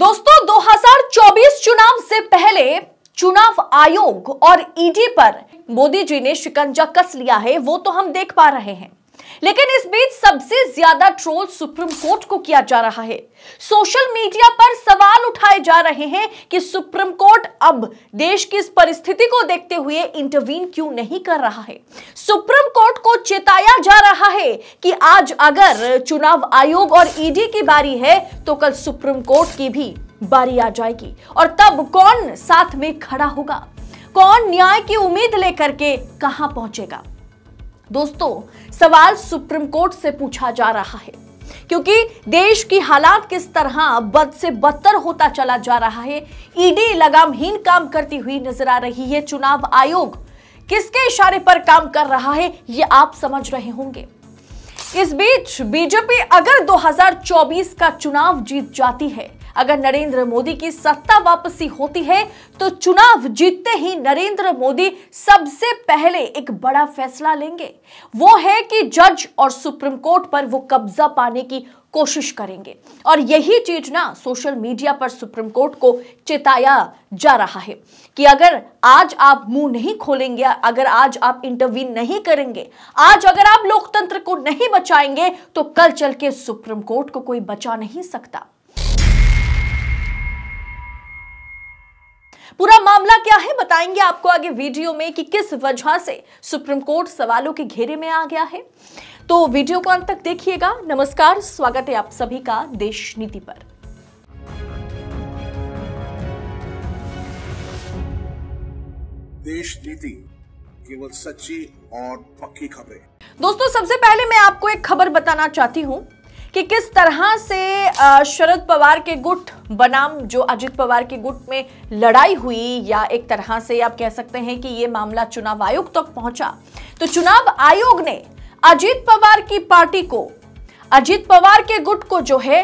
दोस्तों 2024 चुनाव से पहले चुनाव आयोग और ईडी पर मोदी जी ने शिकंजा कस लिया है वो तो हम देख पा रहे हैं लेकिन इस बीच सबसे ज्यादा ट्रोल सुप्रीम कोर्ट को किया जा रहा है सोशल मीडिया पर सवाल उठाए जा रहे हैं कि सुप्रीम कोर्ट अब देश की इस परिस्थिति को देखते हुए इंटरवीन क्यों नहीं कर रहा है सुप्रीम कोर्ट को चेताया जा रहा है कि आज अगर चुनाव आयोग और ईडी e की बारी है तो कल सुप्रीम कोर्ट की भी बारी आ जाएगी और तब कौन साथ में खड़ा होगा कौन न्याय की उम्मीद लेकर के कहां पहुंचेगा दोस्तों सवाल सुप्रीम कोर्ट से पूछा जा रहा है क्योंकि देश की हालात किस तरह बद से बदतर होता चला जा रहा है ईडी लगामहीन काम करती हुई नजर आ रही है चुनाव आयोग किसके इशारे पर काम कर रहा है ये आप समझ रहे होंगे इस बीच बीजेपी अगर 2024 का चुनाव जीत जाती है अगर नरेंद्र मोदी की सत्ता वापसी होती है तो चुनाव जीतते ही नरेंद्र मोदी सबसे पहले एक बड़ा फैसला लेंगे वो है कि जज और सुप्रीम कोर्ट पर वो कब्जा पाने की कोशिश करेंगे और यही चीज ना सोशल मीडिया पर सुप्रीम कोर्ट को चेताया जा रहा है कि अगर आज आप मुंह नहीं खोलेंगे अगर आज आप इंटरवीन नहीं करेंगे आज अगर आप लोकतंत्र को नहीं बचाएंगे तो कल चल के सुप्रीम कोर्ट को कोई बचा नहीं सकता पूरा मामला क्या है बताएंगे आपको आगे वीडियो में कि किस वजह से सुप्रीम कोर्ट सवालों के घेरे में आ गया है तो वीडियो को अंत तक देखिएगा नमस्कार स्वागत है आप सभी का देश नीति पर देश नीति केवल सच्ची और पक्की खबरें दोस्तों सबसे पहले मैं आपको एक खबर बताना चाहती हूं कि किस तरह से शरद पवार के गुट बनाम जो अजित पवार के गुट में लड़ाई हुई या एक तरह से आप कह सकते हैं कि ये मामला चुनाव आयोग तक तो पहुंचा तो चुनाव आयोग ने अजित पवार की पार्टी को अजित पवार के गुट को जो है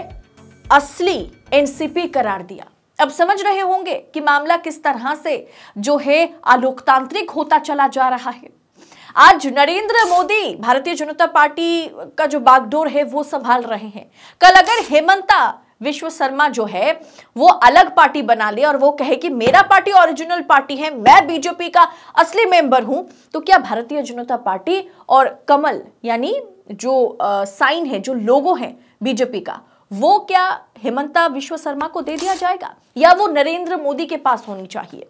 असली एनसीपी करार दिया अब समझ रहे होंगे कि मामला किस तरह से जो है आलोकतांत्रिक होता चला जा रहा है आज नरेंद्र मोदी भारतीय जनता पार्टी का जो बागडोर है वो संभाल रहे हैं कल अगर हेमंता विश्व शर्मा जो है वो अलग पार्टी बना ले और वो कहे कि मेरा पार्टी ओरिजिनल पार्टी है मैं बीजेपी का असली मेंबर हूं तो क्या भारतीय जनता पार्टी और कमल यानी जो आ, साइन है जो लोगो है बीजेपी का वो क्या हेमंता विश्व शर्मा को दे दिया जाएगा या वो नरेंद्र मोदी के पास होनी चाहिए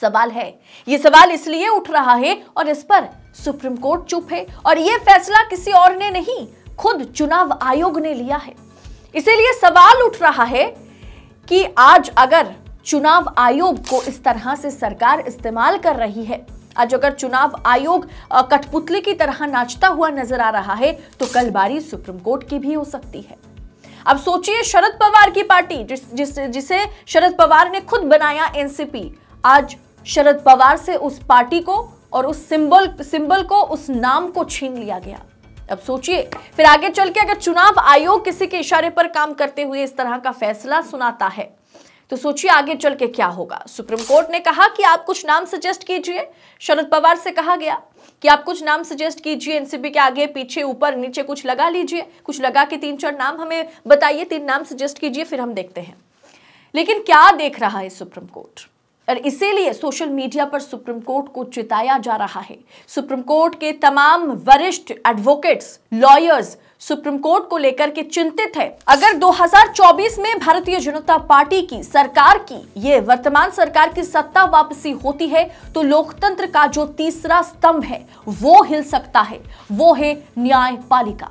सवाल है ये सवाल इसलिए उठ रहा है और इस पर सुप्रीम कोर्ट चुप है और ये फैसला किसी और ने नहीं खुद चुनाव आयोग ने लिया है इसीलिए सवाल उठ रहा है कि आज अगर चुनाव आयोग को इस तरह से सरकार इस्तेमाल कर रही है आज अगर चुनाव आयोग कठपुतली की तरह नाचता हुआ नजर आ रहा है तो कल बारी सुप्रीम कोर्ट की भी हो सकती है अब सोचिए शरद पवार की पार्टी जिस, जिस जिसे शरद पवार ने खुद बनाया एनसीपी आज शरद पवार से उस पार्टी को और उस सिंबल सिंबल को उस नाम को छीन लिया गया अब सोचिए फिर आगे चल के अगर चुनाव आयोग किसी के इशारे पर काम करते हुए इस तरह का फैसला सुनाता है तो सोचिए आगे चल के क्या होगा सुप्रीम कोर्ट ने कहा कि आप कुछ नाम सजेस्ट कीजिए शरद पवार से कहा गया कि आप कुछ नाम सजेस्ट कीजिए एनसीपी के आगे पीछे ऊपर नीचे कुछ लगा लीजिए कुछ लगा के तीन चार नाम हमें बताइए तीन नाम सजेस्ट कीजिए फिर हम देखते हैं लेकिन क्या देख रहा है सुप्रीम कोर्ट और इसीलिए सोशल मीडिया पर सुप्रीम कोर्ट को चिताया जा रहा है सुप्रीम कोर्ट के तमाम वरिष्ठ एडवोकेट्स लॉयर्स सुप्रीम कोर्ट को लेकर के चिंतित है अगर 2024 में भारतीय जनता पार्टी की सरकार की ये वर्तमान सरकार की सत्ता वापसी होती है तो लोकतंत्र का जो तीसरा स्तंभ है वो हिल सकता है वो है न्यायपालिका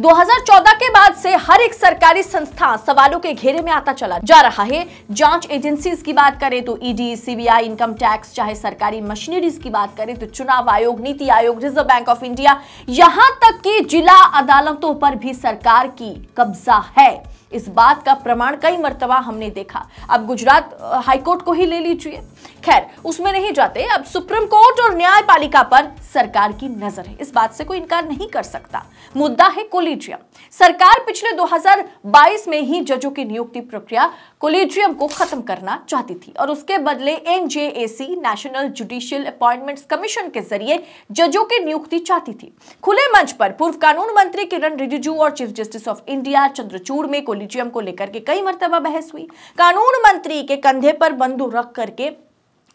2014 के बाद से हर एक सरकारी संस्था सवालों के घेरे में आता चला जा रहा है जांच एजेंसी की बात करें तो ईडी सीबीआई इनकम टैक्स चाहे सरकारी मशीनरीज की बात करें तो चुनाव आयोग नीति आयोग रिजर्व बैंक ऑफ इंडिया यहां तक कि जिला अदालतों पर भी सरकार की कब्जा है इस बात का प्रमाण कई मरतबा हमने देखा अब गुजरात हाईकोर्ट को ही ले लीजिए खैर उसमें नहीं जाते अब सुप्रीम कोर्ट और न्यायपालिका पर सरकार की नजर है इस बात से कोई इनकार नहीं कर सकता मुद्दा है कुल कोलिजियम सरकार पिछले 2022 में ही जजों की नियुक्ति प्रक्रिया कोलिजियम को खत्म करना चाहती थी और उसके बदले NJAC national judicial appointments commission के जरिए जजों की नियुक्ति चाहती थी खुले मंच पर पूर्व कानून मंत्री किरण रिजिजू और chief justice of India Chandrachud में कोलिजियम को लेकर के कई मरतबा बहस हुई कानून मंत्री के कंधे पर बंदूक रख करके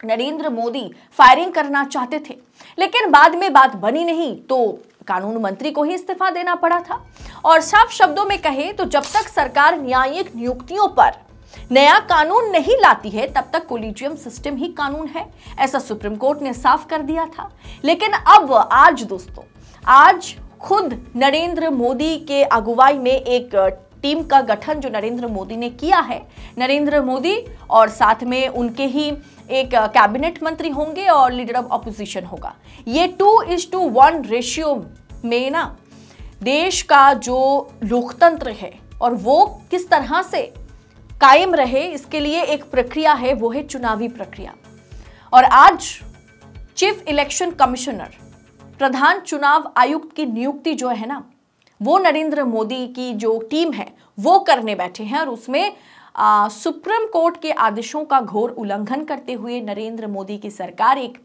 नरेंद्र मोदी फायरिंग करना चाहते थे लेकिन बाद में बात बनी नहीं तो कानून मंत्री को ही इस्तीफा देना पड़ा था और साफ शब्दों में कहे तो जब तक सरकार न्यायिक नियुक्तियों पर नया कानून नहीं लाती है तब तक कोलिजियम सिस्टम ही कानून है ऐसा सुप्रीम कोर्ट ने साफ कर दिया था लेकिन अब आज दोस्तों आज खुद नरेंद्र मोदी के अगुवाई में एक टीम का गठन जो नरेंद्र मोदी ने किया है नरेंद्र मोदी और साथ में उनके ही एक कैबिनेट मंत्री होंगे और लीडर ऑफ अपोजिशन होगा ये two is to one ratio में ना देश का जो लोकतंत्र है और वो किस तरह से कायम रहे इसके लिए एक प्रक्रिया है वो है चुनावी प्रक्रिया और आज चीफ इलेक्शन कमिश्नर प्रधान चुनाव आयुक्त की नियुक्ति जो है ना वो नरेंद्र मोदी की जो टीम है वो करने बैठे हैं और उसमें आ, सुप्रीम कोर्ट के आदेशों का घोर उल्लंघन करते हुए नरेंद्र मोदी की सरकार एक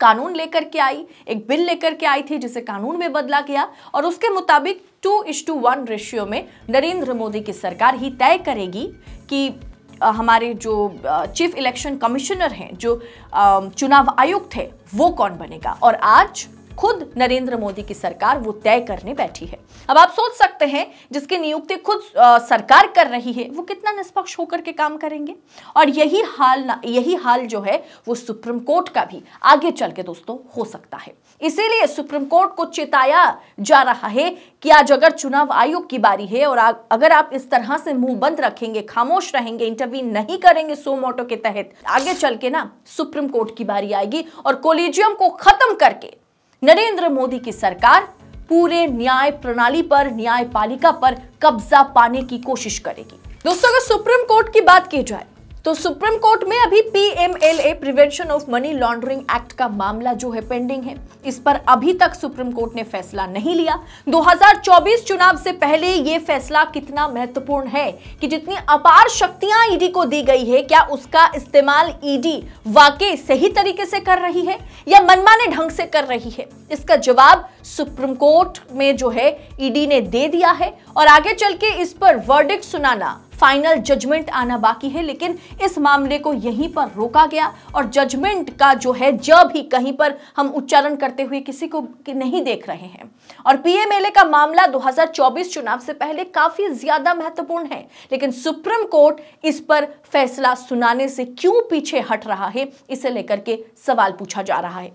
कानून लेकर के आई एक बिल लेकर के आई थी जिसे कानून में बदला गया और उसके मुताबिक टू इश टू वन रेशियो में नरेंद्र मोदी की सरकार ही तय करेगी कि हमारे जो चीफ इलेक्शन कमिश्नर हैं जो चुनाव आयुक्त है वो कौन बनेगा और आज खुद नरेंद्र मोदी की सरकार वो तय करने बैठी है अब आप सोच सकते हैं जिसकी नियुक्ति खुद आ, सरकार कर रही है वो कितना निष्पक्ष होकर के काम करेंगे और यही हाल यही हाल जो है वो सुप्रीम कोर्ट का भी आगे चल के दोस्तों हो सकता है इसीलिए सुप्रीम कोर्ट को चेताया जा रहा है कि आज अगर चुनाव आयोग की बारी है और अगर आप इस तरह से मुंह बंद रखेंगे खामोश रहेंगे इंटरव्यू नहीं करेंगे सो मोटो के तहत आगे चल के ना सुप्रीम कोर्ट की बारी आएगी और कोलिजियम को खत्म करके नरेंद्र मोदी की सरकार पूरे न्याय प्रणाली पर न्यायपालिका पर कब्जा पाने की कोशिश करेगी दोस्तों अगर सुप्रीम कोर्ट की बात की जाए तो सुप्रीम कोर्ट में अभी PMLA prevention of money laundering act का मामला जो है पेंडिंग है इस पर अभी तक सुप्रीम कोर्ट ने फैसला नहीं लिया 2024 चुनाव से पहले यह फैसला कितना महत्वपूर्ण है कि जितनी अपार शक्तियां ईडी e को दी गई है क्या उसका इस्तेमाल ईडी e वाकई सही तरीके से कर रही है या मनमाने ढंग से कर रही है इसका जवाब सुप्रीम कोर्ट में जो है ईडी e ने दे दिया है और आगे चल के इस पर वर्डिक्ट सुनाना फाइनल जजमेंट आना बाकी है लेकिन इस मामले को यहीं पर रोका गया और जजमेंट का जो है जब ही कहीं पर हम उच्चारण करते हुए किसी को नहीं देख रहे हैं और पीएमएलए का मामला 2024 चुनाव से पहले काफी ज्यादा महत्वपूर्ण है लेकिन सुप्रीम कोर्ट इस पर फैसला सुनाने से क्यों पीछे हट रहा है इसे लेकर के सवाल पूछा जा रहा है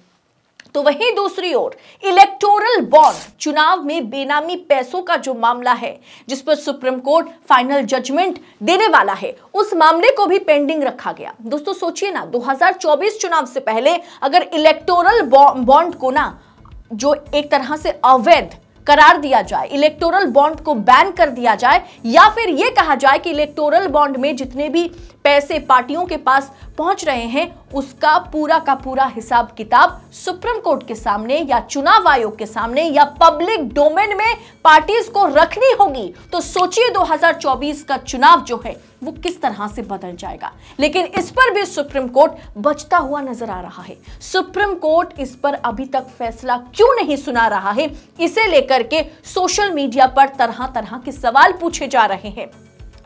तो वहीं दूसरी ओर इलेक्टोरल बॉन्ड चुनाव में बेनामी पैसों का जो मामला है जिस पर सुप्रीम कोर्ट फाइनल जजमेंट देने वाला है उस मामले को भी पेंडिंग रखा गया दोस्तों सोचिए ना 2024 चुनाव से पहले अगर इलेक्टोरल बॉन्ड को ना जो एक तरह से अवैध करार दिया जाए इलेक्टोरल बॉन्ड को बैन कर दिया जाए या फिर यह कहा जाए कि इलेक्टोरल बॉन्ड में जितने भी पैसे पार्टियों के पास पहुंच रहे हैं उसका पूरा का पूरा हिसाब किताब सुप्रीम कोर्ट के सामने या चुनाव आयोग के सामने या पब्लिक डोमेन में पार्टीज को रखनी होगी तो सोचिए 2024 का चुनाव जो है वो किस तरह से बदल जाएगा लेकिन इस पर भी सुप्रीम कोर्ट बचता हुआ नजर आ रहा है सुप्रीम कोर्ट इस पर अभी तक फैसला क्यों नहीं सुना रहा है इसे लेकर करके सोशल मीडिया पर तरह तरह के सवाल पूछे जा रहे हैं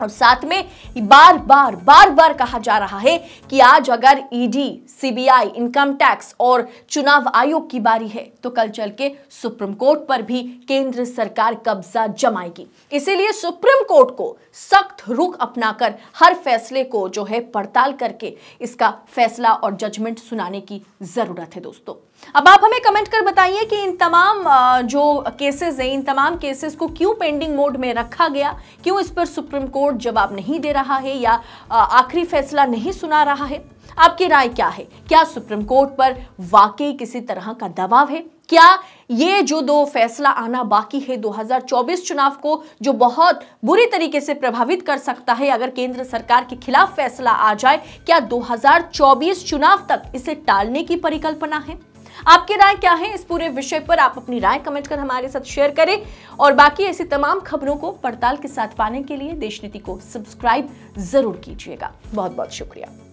और साथ में बार बार बार बार कहा जा रहा है कि आज अगर ईडी सीबीआई इनकम टैक्स और चुनाव आयोग की बारी है तो कल चल के सुप्रीम कोर्ट पर भी केंद्र सरकार कब्जा जमाएगी इसीलिए सुप्रीम कोर्ट को सख्त रुख अपनाकर हर फैसले को जो है पड़ताल करके इसका फैसला और जजमेंट सुनाने की जरूरत है दोस्तों अब आप हमें कमेंट कर बताइए कि इन तमाम जो केसेस हैं इन तमाम केसेस को क्यों पेंडिंग मोड में रखा गया क्यों इस पर सुप्रीम कोर्ट जवाब नहीं दे रहा है या आखिरी फैसला नहीं सुना रहा है आपकी राय क्या है क्या सुप्रीम कोर्ट पर वाकई किसी तरह का दबाव है क्या ये जो दो फैसला आना बाकी है 2024 चुनाव को जो बहुत बुरी तरीके से प्रभावित कर सकता है अगर केंद्र सरकार के खिलाफ फैसला आ जाए क्या 2024 चुनाव तक इसे टालने की परिकल्पना है आपकी राय क्या है इस पूरे विषय पर आप अपनी राय कमेंट कर हमारे साथ शेयर करें और बाकी ऐसी तमाम खबरों को पड़ताल के साथ पाने के लिए देश नीति को सब्सक्राइब जरूर कीजिएगा बहुत बहुत शुक्रिया